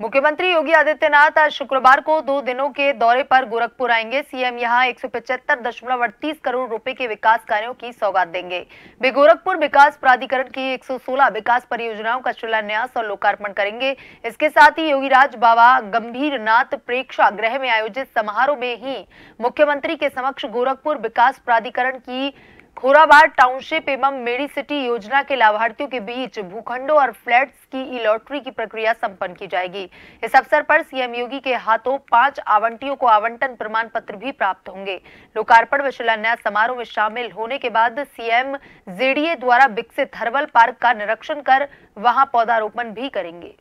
मुख्यमंत्री योगी आदित्यनाथ आज शुक्रवार को दो दिनों के दौरे पर गोरखपुर आएंगे सीएम यहां एक करोड़ रुपए के विकास कार्यों की सौगात देंगे वे गोरखपुर विकास प्राधिकरण की 116 विकास परियोजनाओं का शिलान्यास और लोकार्पण करेंगे इसके साथ ही योगीराज बाबा गंभीर प्रेक्षा गृह में आयोजित समारोह में ही मुख्यमंत्री के समक्ष गोरखपुर विकास प्राधिकरण की खोराबार टाउनशिप एवं मेरी सिटी योजना के लाभार्थियों के बीच भूखंडों और फ्लैट्स की ई लॉटरी की प्रक्रिया संपन्न की जाएगी इस अवसर पर सीएम योगी के हाथों पांच आवंटियों को आवंटन प्रमाण पत्र भी प्राप्त होंगे लोकार्पण व शिलान्यास समारोह में शामिल होने के बाद सीएम जेडीए द्वारा विकसित हर्बल पार्क का निरीक्षण कर वहां पौधारोपण भी करेंगे